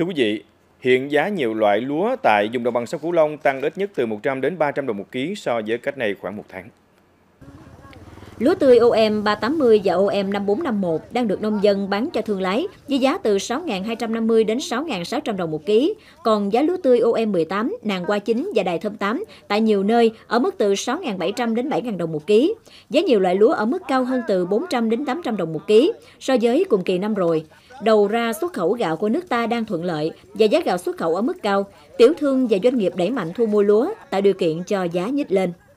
Thưa quý vị, hiện giá nhiều loại lúa tại vùng đồng bằng sông Cửu Long tăng ít nhất từ 100 đến 300 đồng một ký so với cách này khoảng một tháng. Lúa tươi OM 380 và OM 5451 đang được nông dân bán cho thương lái với giá từ 6.250 đến 6.600 đồng một ký. Còn giá lúa tươi OM 18, nàng qua chín và đài thơm 8 tại nhiều nơi ở mức từ 6.700 đến 7.000 đồng một ký. Giá nhiều loại lúa ở mức cao hơn từ 400 đến 800 đồng một ký so với cùng kỳ năm rồi. Đầu ra xuất khẩu gạo của nước ta đang thuận lợi và giá gạo xuất khẩu ở mức cao. Tiểu thương và doanh nghiệp đẩy mạnh thu mua lúa tạo điều kiện cho giá nhích lên.